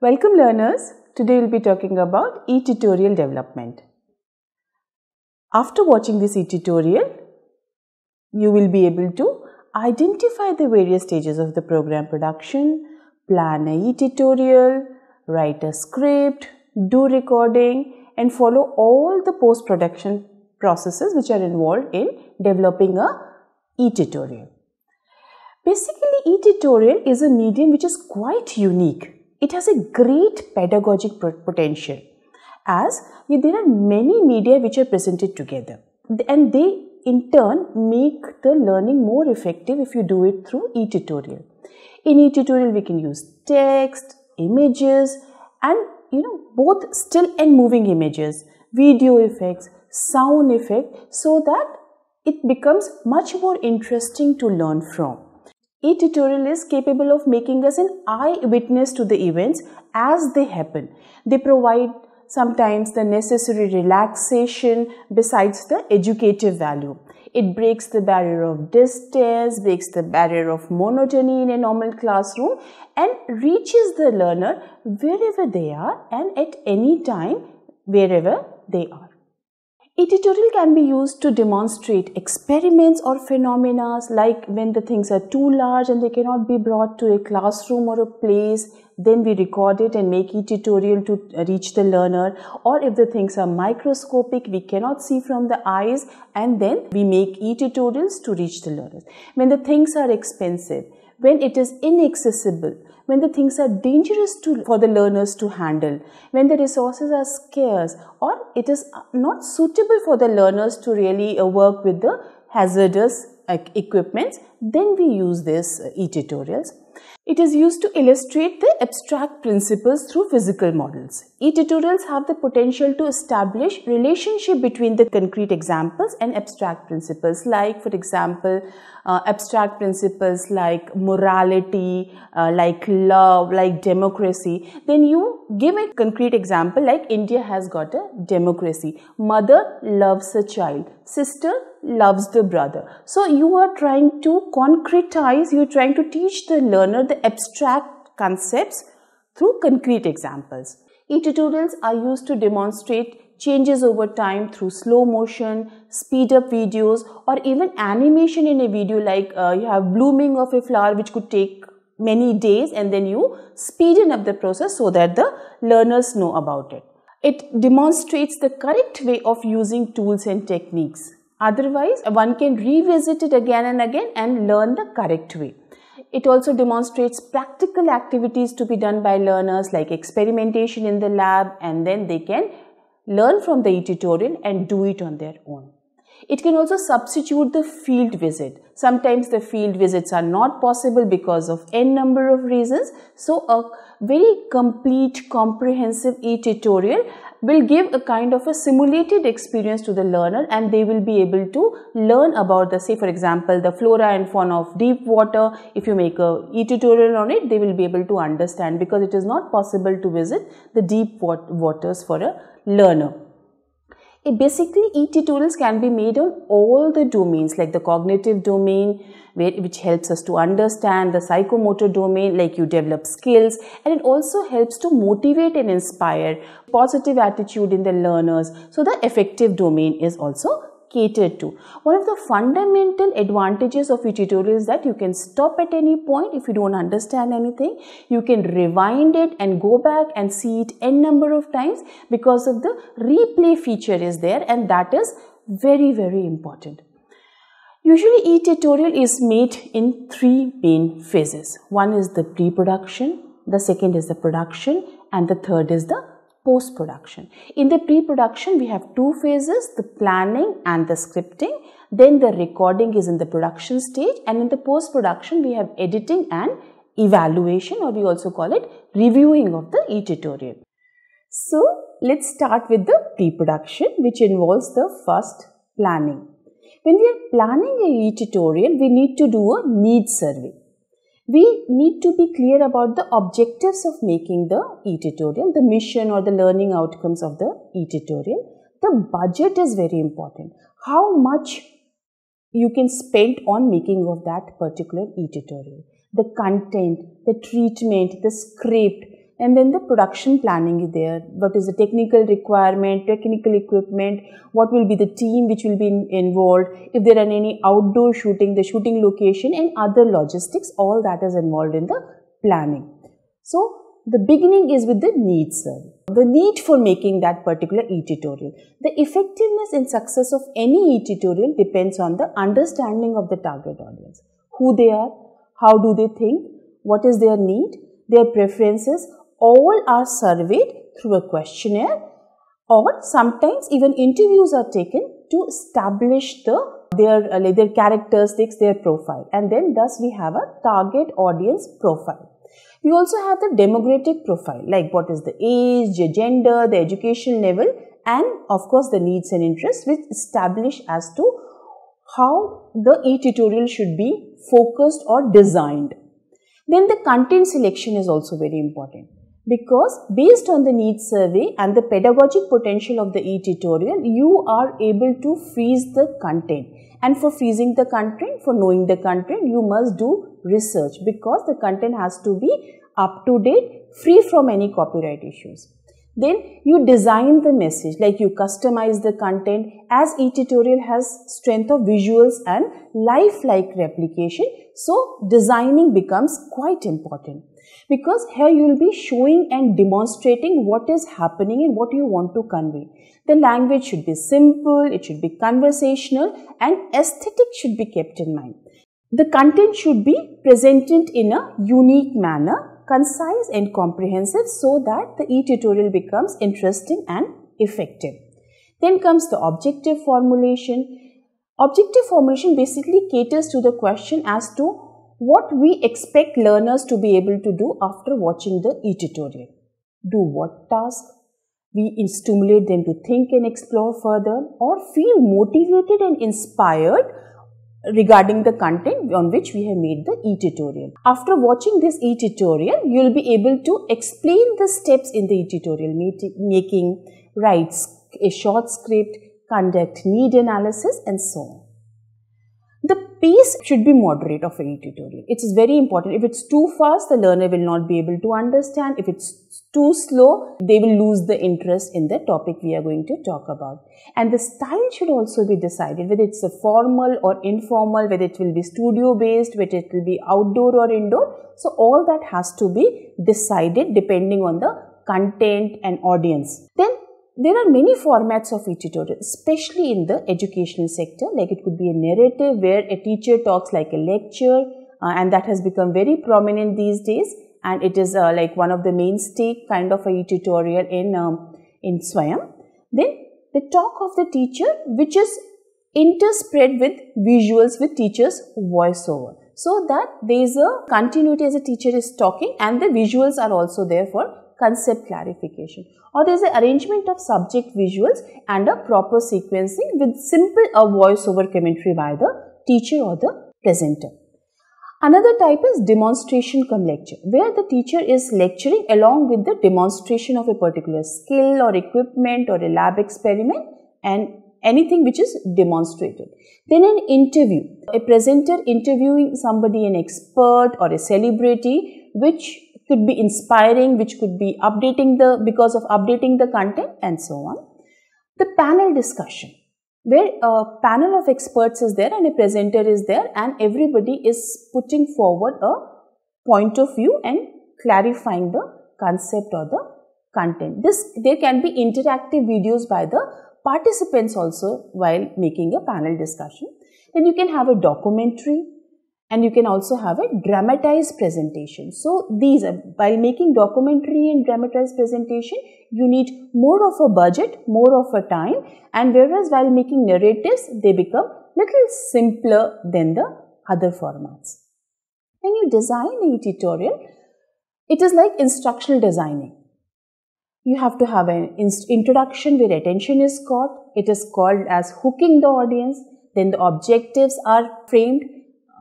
Welcome learners, today we'll be talking about e-tutorial development. After watching this e-tutorial, you will be able to identify the various stages of the program production, plan a e-tutorial, write a script, do recording and follow all the post-production processes which are involved in developing a e-tutorial. Basically, e-tutorial is a medium which is quite unique it has a great pedagogic potential as there are many media which are presented together and they in turn make the learning more effective if you do it through e-tutorial. In e-tutorial we can use text, images and you know both still and moving images, video effects, sound effect so that it becomes much more interesting to learn from. A tutorial is capable of making us an eyewitness to the events as they happen. They provide sometimes the necessary relaxation besides the educative value. It breaks the barrier of distance, breaks the barrier of monotony in a normal classroom and reaches the learner wherever they are and at any time wherever they are. A tutorial can be used to demonstrate experiments or phenomena like when the things are too large and they cannot be brought to a classroom or a place, then we record it and make a tutorial to reach the learner. Or if the things are microscopic, we cannot see from the eyes and then we make e-tutorials to reach the learners. When the things are expensive, when it is inaccessible, when the things are dangerous to, for the learners to handle, when the resources are scarce, or it is not suitable for the learners to really uh, work with the hazardous equipments, then we use these uh, e-tutorials. It is used to illustrate the abstract principles through physical models. E-tutorials have the potential to establish relationship between the concrete examples and abstract principles like, for example, uh, abstract principles like morality, uh, like love, like democracy. Then you give a concrete example like India has got a democracy. Mother loves a child. Sister loves the brother. So you are trying to concretize, you are trying to teach the learner garner the abstract concepts through concrete examples. E-tutorials are used to demonstrate changes over time through slow motion, speed up videos or even animation in a video like uh, you have blooming of a flower which could take many days and then you speeden up the process so that the learners know about it. It demonstrates the correct way of using tools and techniques. Otherwise, one can revisit it again and again and learn the correct way. It also demonstrates practical activities to be done by learners like experimentation in the lab and then they can learn from the e-tutorial and do it on their own. It can also substitute the field visit. Sometimes the field visits are not possible because of n number of reasons. So a very complete comprehensive e-tutorial will give a kind of a simulated experience to the learner and they will be able to learn about the say for example the flora and fauna of deep water. If you make a e-tutorial on it they will be able to understand because it is not possible to visit the deep waters for a learner. It basically, ET tools can be made on all the domains like the cognitive domain, which helps us to understand the psychomotor domain, like you develop skills, and it also helps to motivate and inspire positive attitude in the learners. So the effective domain is also catered to. One of the fundamental advantages of your tutorial is that you can stop at any point if you don't understand anything. You can rewind it and go back and see it n number of times because of the replay feature is there and that is very, very important. Usually e-tutorial is made in three main phases. One is the pre-production, the second is the production and the third is the post production. In the pre production, we have two phases the planning and the scripting. Then the recording is in the production stage, and in the post production, we have editing and evaluation, or we also call it reviewing of the e tutorial. So, let's start with the pre production, which involves the first planning. When we are planning a e tutorial, we need to do a need survey we need to be clear about the objectives of making the e-tutorial, the mission or the learning outcomes of the e-tutorial. The budget is very important. How much you can spend on making of that particular e-tutorial. The content, the treatment, the script, and then the production planning is there what is the technical requirement technical equipment what will be the team which will be involved if there are any outdoor shooting the shooting location and other logistics all that is involved in the planning so the beginning is with the need survey the need for making that particular e-tutorial. The effectiveness and success of any e-tutorial depends on the understanding of the target audience. Who they are, how do they think, what is their need, their preferences, all are surveyed through a questionnaire or sometimes even interviews are taken to establish the their uh, their characteristics their profile and then thus we have a target audience profile we also have the demographic profile like what is the age the gender the education level and of course the needs and interests which establish as to how the e-tutorial should be focused or designed then the content selection is also very important because based on the needs survey and the pedagogic potential of the e-tutorial, you are able to freeze the content. And for freezing the content, for knowing the content, you must do research because the content has to be up to date, free from any copyright issues. Then you design the message, like you customize the content as e-tutorial has strength of visuals and lifelike replication. So designing becomes quite important because here you will be showing and demonstrating what is happening and what you want to convey. The language should be simple, it should be conversational and aesthetic should be kept in mind. The content should be presented in a unique manner, concise and comprehensive so that the e-tutorial becomes interesting and effective. Then comes the objective formulation. Objective formulation basically caters to the question as to what we expect learners to be able to do after watching the e-tutorial. Do what task? We stimulate them to think and explore further or feel motivated and inspired regarding the content on which we have made the e-tutorial. After watching this e-tutorial, you will be able to explain the steps in the e-tutorial making, write a short script, conduct need analysis and so on pace should be moderate of any tutorial. It is very important. If it's too fast, the learner will not be able to understand. If it's too slow, they will lose the interest in the topic we are going to talk about. And the style should also be decided, whether it's a formal or informal, whether it will be studio based, whether it will be outdoor or indoor. So all that has to be decided depending on the content and audience. Then there are many formats of e-tutorial, especially in the educational sector. Like it could be a narrative where a teacher talks like a lecture uh, and that has become very prominent these days. And it is uh, like one of the mainstay kind of a e-tutorial in, um, in Swayam. Then the talk of the teacher, which is interspread with visuals with teacher's voiceover. So that there is a continuity as a teacher is talking and the visuals are also there for concept clarification or there is an arrangement of subject visuals and a proper sequencing with simple a voiceover commentary by the teacher or the presenter. Another type is demonstration come lecture where the teacher is lecturing along with the demonstration of a particular skill or equipment or a lab experiment and anything which is demonstrated. Then an interview, a presenter interviewing somebody, an expert or a celebrity which could be inspiring, which could be updating the, because of updating the content and so on. The panel discussion, where a panel of experts is there and a presenter is there and everybody is putting forward a point of view and clarifying the concept or the content. This, there can be interactive videos by the participants also while making a panel discussion. Then you can have a documentary and you can also have a dramatized presentation. So these are, uh, by making documentary and dramatized presentation, you need more of a budget, more of a time and whereas while making narratives, they become little simpler than the other formats. When you design a tutorial, it is like instructional designing. You have to have an introduction where attention is caught. It is called as hooking the audience. Then the objectives are framed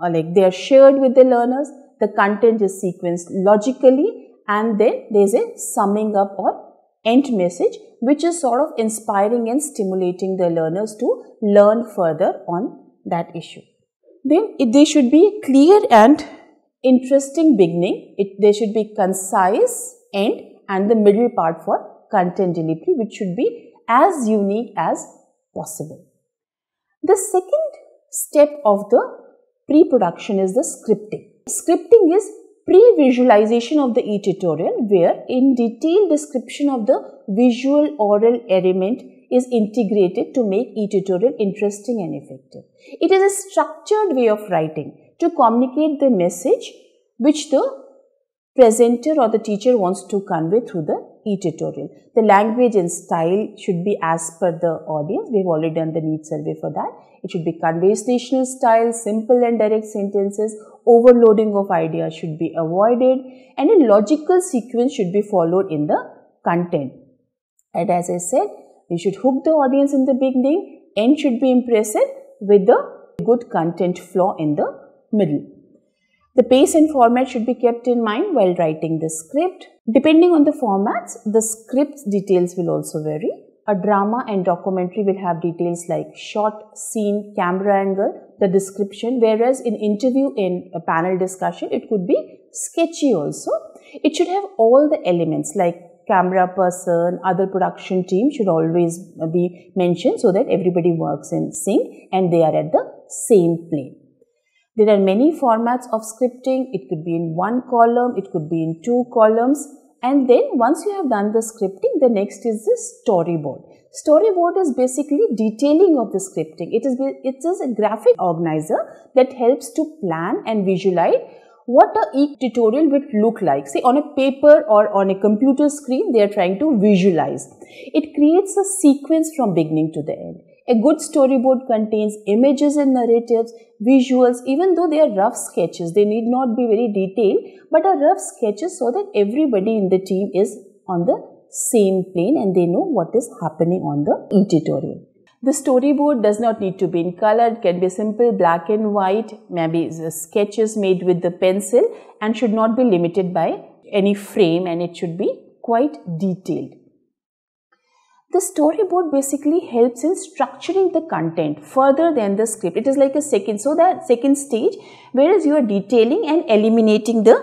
uh, like they are shared with the learners, the content is sequenced logically and then there's a summing up or end message which is sort of inspiring and stimulating the learners to learn further on that issue. Then it, they should be clear and interesting beginning, it, they should be concise end and the middle part for content delivery which should be as unique as possible. The second step of the Pre-production is the scripting. Scripting is pre-visualization of the e-tutorial where in detailed description of the visual oral element is integrated to make e-tutorial interesting and effective. It is a structured way of writing to communicate the message which the presenter or the teacher wants to convey through the e-tutorial. The language and style should be as per the audience. We've already done the need survey for that. It should be conversational style, simple and direct sentences, overloading of ideas should be avoided and a logical sequence should be followed in the content. And as I said, we should hook the audience in the beginning, end should be impressive with the good content flow in the middle. The pace and format should be kept in mind while writing the script. Depending on the formats, the script's details will also vary. A drama and documentary will have details like shot, scene, camera angle, the description, whereas in interview in a panel discussion, it could be sketchy also. It should have all the elements like camera person, other production team should always be mentioned so that everybody works in sync and they are at the same plane. There are many formats of scripting. It could be in one column, it could be in two columns. And then once you have done the scripting, the next is the storyboard. Storyboard is basically detailing of the scripting. It is, it is a graphic organizer that helps to plan and visualize what a e-tutorial would look like. Say on a paper or on a computer screen, they are trying to visualize. It creates a sequence from beginning to the end. A good storyboard contains images and narratives, visuals, even though they are rough sketches. They need not be very detailed, but are rough sketches so that everybody in the team is on the same plane and they know what is happening on the editorial. The storyboard does not need to be in color, it can be simple black and white, maybe sketches made with the pencil and should not be limited by any frame and it should be quite detailed. The storyboard basically helps in structuring the content further than the script. It is like a second, so that second stage, whereas you are detailing and eliminating the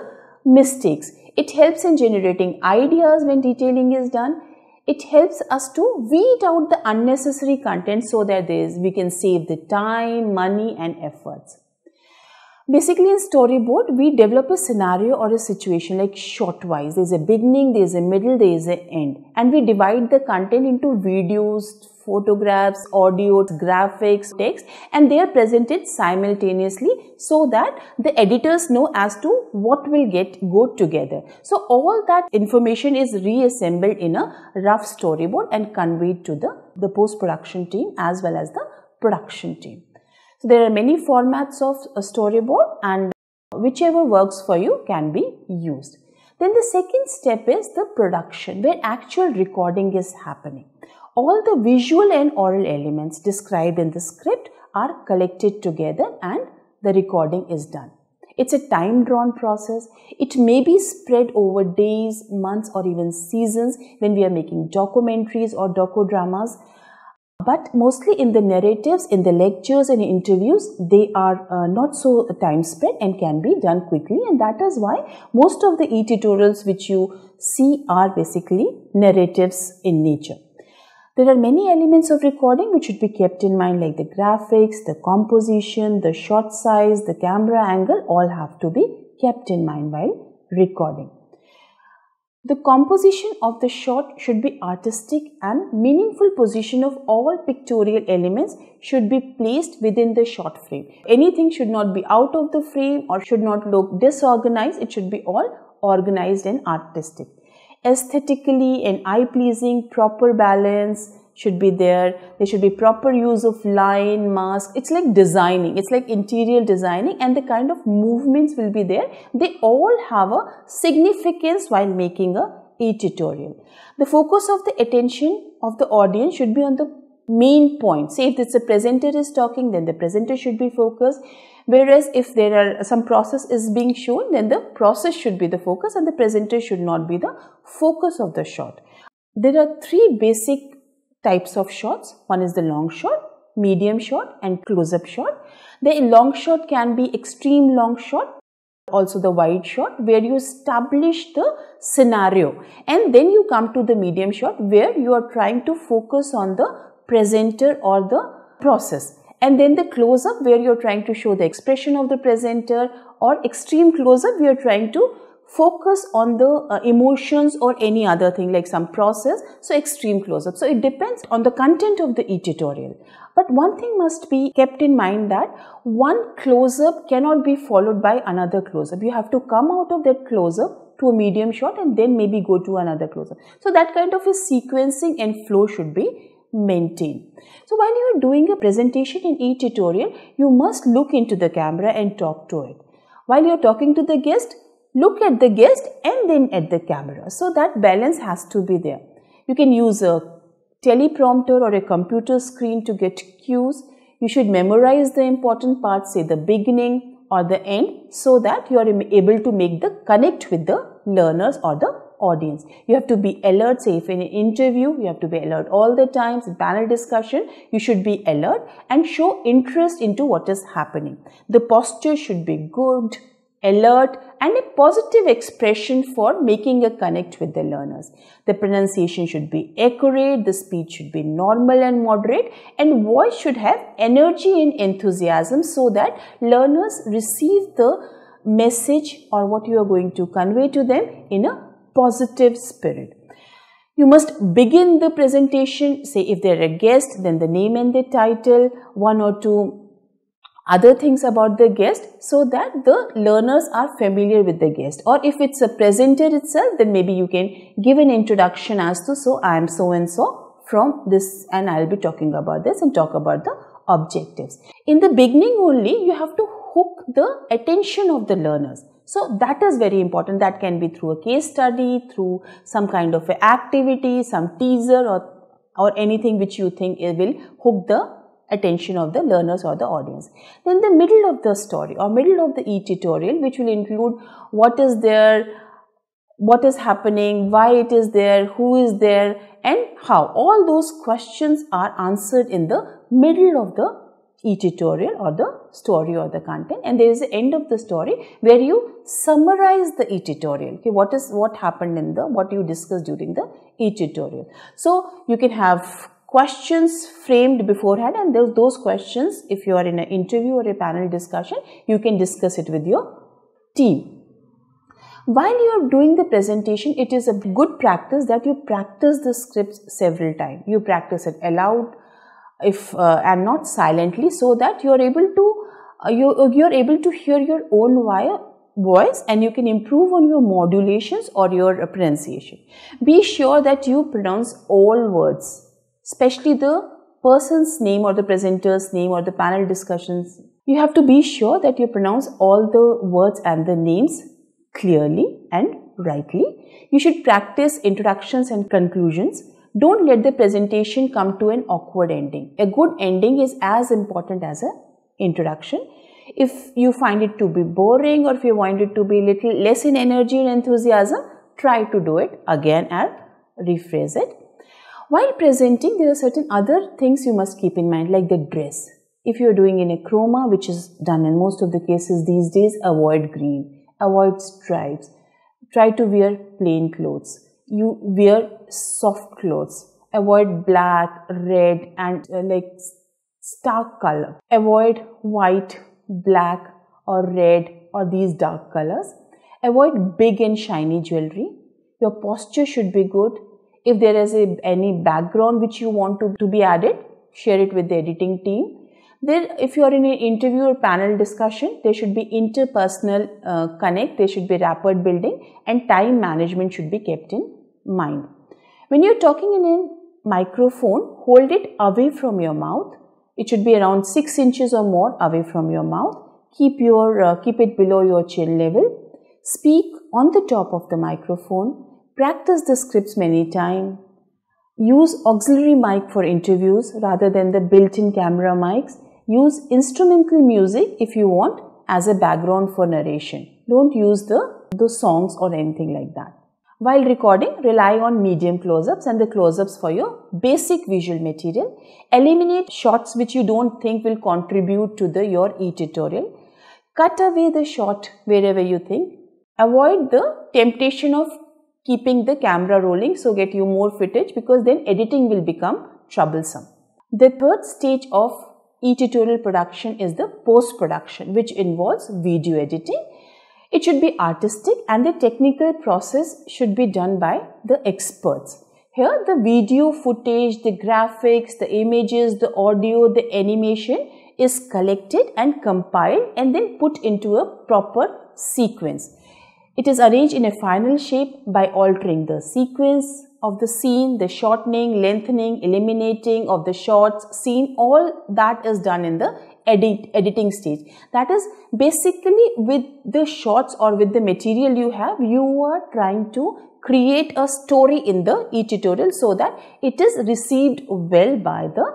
mistakes. It helps in generating ideas when detailing is done. It helps us to weed out the unnecessary content so that is, we can save the time, money and efforts. Basically, in storyboard, we develop a scenario or a situation like short-wise. There's a beginning, there's a middle, there's an end. And we divide the content into videos, photographs, audio, graphics, text and they are presented simultaneously so that the editors know as to what will get go together. So all that information is reassembled in a rough storyboard and conveyed to the, the post-production team as well as the production team. So there are many formats of a storyboard and whichever works for you can be used. Then the second step is the production where actual recording is happening. All the visual and oral elements described in the script are collected together and the recording is done. It's a time drawn process. It may be spread over days, months or even seasons when we are making documentaries or docodramas. But mostly in the narratives, in the lectures and interviews, they are uh, not so time spent and can be done quickly. And that is why most of the e-tutorials which you see are basically narratives in nature. There are many elements of recording which should be kept in mind like the graphics, the composition, the shot size, the camera angle all have to be kept in mind while recording. The composition of the shot should be artistic and meaningful position of all pictorial elements should be placed within the shot frame. Anything should not be out of the frame or should not look disorganized. It should be all organized and artistic. Aesthetically and eye pleasing, proper balance, should be there. There should be proper use of line, mask. It's like designing. It's like interior designing and the kind of movements will be there. They all have a significance while making a e-tutorial. The focus of the attention of the audience should be on the main point. Say if it's a presenter is talking, then the presenter should be focused. Whereas if there are some process is being shown, then the process should be the focus and the presenter should not be the focus of the shot. There are three basic types of shots. One is the long shot, medium shot and close-up shot. The long shot can be extreme long shot, also the wide shot where you establish the scenario and then you come to the medium shot where you are trying to focus on the presenter or the process and then the close-up where you're trying to show the expression of the presenter or extreme close-up we are trying to focus on the uh, emotions or any other thing like some process. So extreme close-up. So it depends on the content of the editorial. But one thing must be kept in mind that one close-up cannot be followed by another close-up. You have to come out of that close-up to a medium shot and then maybe go to another close-up. So that kind of a sequencing and flow should be maintained. So when you are doing a presentation in e-tutorial, you must look into the camera and talk to it. While you are talking to the guest, look at the guest and then at the camera. So that balance has to be there. You can use a teleprompter or a computer screen to get cues. You should memorize the important parts, say the beginning or the end, so that you are able to make the connect with the learners or the audience. You have to be alert, say if in an interview, you have to be alert all the times, panel discussion, you should be alert and show interest into what is happening. The posture should be good, alert, and a positive expression for making a connect with the learners. The pronunciation should be accurate, the speech should be normal and moderate, and voice should have energy and enthusiasm so that learners receive the message or what you are going to convey to them in a positive spirit. You must begin the presentation, say if they're a guest, then the name and the title, one or two other things about the guest so that the learners are familiar with the guest or if it's a presenter itself then maybe you can give an introduction as to so I am so and so from this and I will be talking about this and talk about the objectives. In the beginning only you have to hook the attention of the learners. So that is very important that can be through a case study, through some kind of activity, some teaser or or anything which you think will hook the attention of the learners or the audience. Then the middle of the story or middle of the e-tutorial which will include what is there, what is happening, why it is there, who is there and how. All those questions are answered in the middle of the e-tutorial or the story or the content and there is the end of the story where you summarize the e-tutorial okay what is what happened in the what you discussed during the e-tutorial so you can have questions framed beforehand and those, those questions, if you are in an interview or a panel discussion, you can discuss it with your team. While you are doing the presentation, it is a good practice that you practice the scripts several times. You practice it aloud if uh, and not silently so that you are able to uh, you, uh, you are able to hear your own wire voice and you can improve on your modulations or your pronunciation. Be sure that you pronounce all words especially the person's name or the presenter's name or the panel discussions. You have to be sure that you pronounce all the words and the names clearly and rightly. You should practice introductions and conclusions. Don't let the presentation come to an awkward ending. A good ending is as important as an introduction. If you find it to be boring or if you want it to be little less in energy and enthusiasm, try to do it again and rephrase it. While presenting, there are certain other things you must keep in mind like the dress. If you're doing in a chroma, which is done in most of the cases these days, avoid green, avoid stripes. Try to wear plain clothes. You wear soft clothes. Avoid black, red and uh, like stark color. Avoid white, black or red or these dark colors. Avoid big and shiny jewelry. Your posture should be good. If there is a, any background which you want to, to be added, share it with the editing team. Then if you are in an interview or panel discussion, there should be interpersonal uh, connect, there should be rapport building and time management should be kept in mind. When you're talking in a microphone, hold it away from your mouth. It should be around 6 inches or more away from your mouth. Keep, your, uh, keep it below your chin level. Speak on the top of the microphone Practice the scripts many times. Use auxiliary mic for interviews rather than the built-in camera mics. Use instrumental music if you want as a background for narration. Don't use the, the songs or anything like that. While recording, rely on medium close-ups and the close-ups for your basic visual material. Eliminate shots which you don't think will contribute to the your e-tutorial. Cut away the shot wherever you think. Avoid the temptation of keeping the camera rolling so get you more footage because then editing will become troublesome. The third stage of e-tutorial production is the post-production which involves video editing. It should be artistic and the technical process should be done by the experts. Here the video footage, the graphics, the images, the audio, the animation is collected and compiled and then put into a proper sequence. It is arranged in a final shape by altering the sequence of the scene, the shortening, lengthening, eliminating of the shots, scene, all that is done in the edit, editing stage. That is basically with the shots or with the material you have, you are trying to create a story in the e-tutorial so that it is received well by the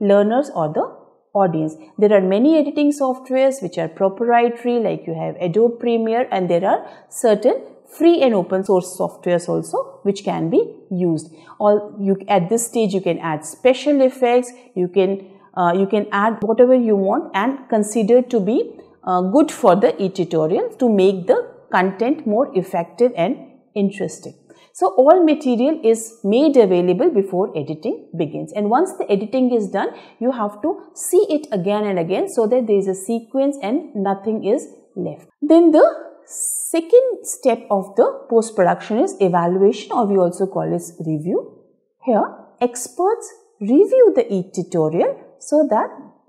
learners or the audience. There are many editing softwares which are proprietary like you have Adobe Premiere and there are certain free and open source softwares also which can be used. All you, at this stage you can add special effects, you can uh, you can add whatever you want and consider to be uh, good for the e-tutorial to make the content more effective and interesting. So all material is made available before editing begins. And once the editing is done, you have to see it again and again so that there is a sequence and nothing is left. Then the second step of the post-production is evaluation or we also call it review. Here, experts review the e-tutorial so that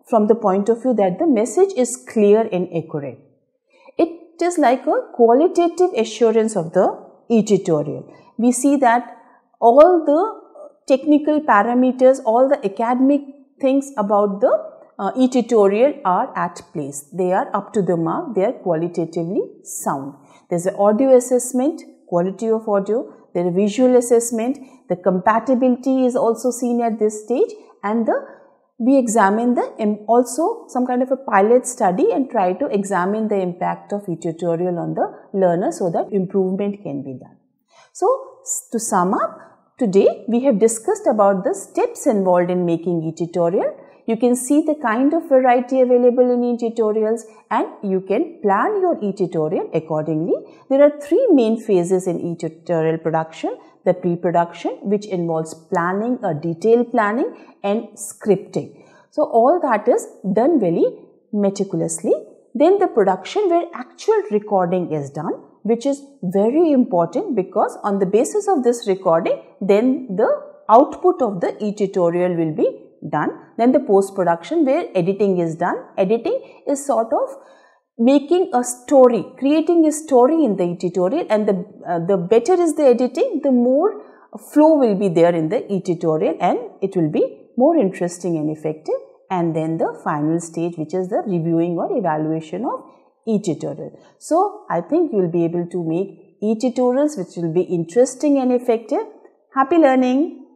from the point of view that the message is clear and accurate. It is like a qualitative assurance of the e-tutorial. We see that all the uh, technical parameters, all the academic things about the uh, e-tutorial are at place. They are up to the mark, they are qualitatively sound. There is an audio assessment, quality of audio, there is visual assessment, the compatibility is also seen at this stage and the we examine the also some kind of a pilot study and try to examine the impact of each tutorial on the learner so that improvement can be done. So to sum up, today we have discussed about the steps involved in making each tutorial. You can see the kind of variety available in e-tutorials and you can plan your e-tutorial accordingly. There are three main phases in e-tutorial production the pre-production which involves planning, a detailed planning and scripting. So all that is done very meticulously. Then the production where actual recording is done which is very important because on the basis of this recording then the output of the e-tutorial will be done. Then the post-production where editing is done. Editing is sort of making a story, creating a story in the editorial and the, uh, the better is the editing, the more flow will be there in the editorial and it will be more interesting and effective and then the final stage which is the reviewing or evaluation of editorial. So, I think you will be able to make e-tutorials which will be interesting and effective. Happy learning!